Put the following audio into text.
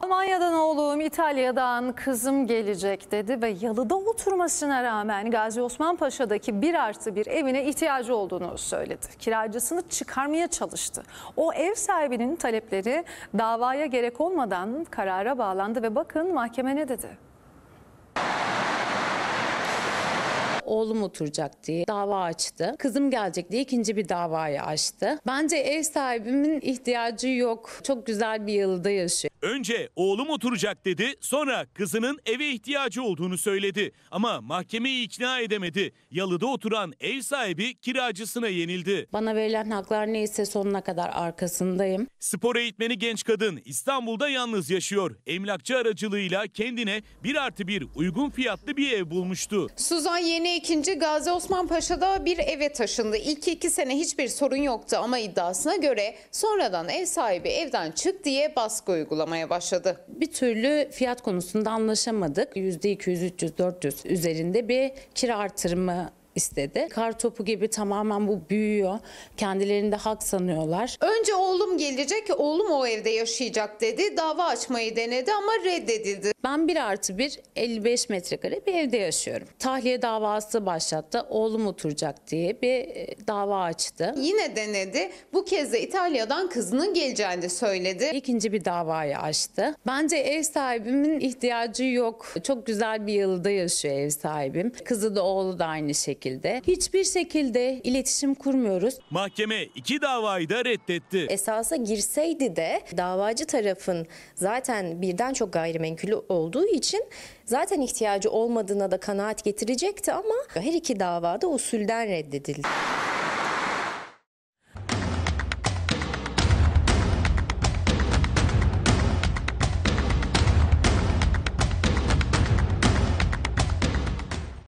Almanya'dan oğlum, İtalya'dan kızım gelecek dedi ve yalıda oturmasına rağmen Gazi Osman Paşa'daki bir artı bir evine ihtiyacı olduğunu söyledi. Kiracısını çıkarmaya çalıştı. O ev sahibinin talepleri davaya gerek olmadan karara bağlandı ve bakın mahkeme ne dedi? oğlum oturacak diye dava açtı. Kızım gelecek diye ikinci bir davayı açtı. Bence ev sahibimin ihtiyacı yok. Çok güzel bir yılda yaşıyor. Önce oğlum oturacak dedi, sonra kızının eve ihtiyacı olduğunu söyledi. Ama mahkemeyi ikna edemedi. Yalıda oturan ev sahibi kiracısına yenildi. Bana verilen haklar neyse sonuna kadar arkasındayım. Spor eğitmeni genç kadın İstanbul'da yalnız yaşıyor. Emlakçı aracılığıyla kendine bir artı bir uygun fiyatlı bir ev bulmuştu. Suzan Yeni ikinci Gazi Osman Paşa'da bir eve taşındı. İlk iki sene hiçbir sorun yoktu ama iddiasına göre sonradan ev sahibi evden çık diye baskı uygulamaya olmaya başladı. Bir türlü fiyat konusunda anlaşamadık. %200, 300, 400 üzerinde bir kira artırımı istedi. Kar topu gibi tamamen bu büyüyor. Kendilerinde hak sanıyorlar. Önce oğlum gelecek, oğlum o evde yaşayacak dedi. Dava açmayı denedi ama reddedildi. Ben 1 artı 1 55 metrekare bir evde yaşıyorum. Tahliye davası başlattı. Oğlum oturacak diye bir e, dava açtı. Yine denedi. Bu kez de İtalya'dan kızının geleceğini söyledi. İkinci bir davayı açtı. Bence ev sahibimin ihtiyacı yok. Çok güzel bir yılda yaşıyor ev sahibim. Kızı da oğlu da aynı şekilde şekilde. Hiçbir şekilde iletişim kurmuyoruz. Mahkeme iki davayı da reddetti. Esasa girseydi de davacı tarafın zaten birden çok gayrimenkulü olduğu için zaten ihtiyacı olmadığına da kanaat getirecekti ama her iki davada usulden reddedildi.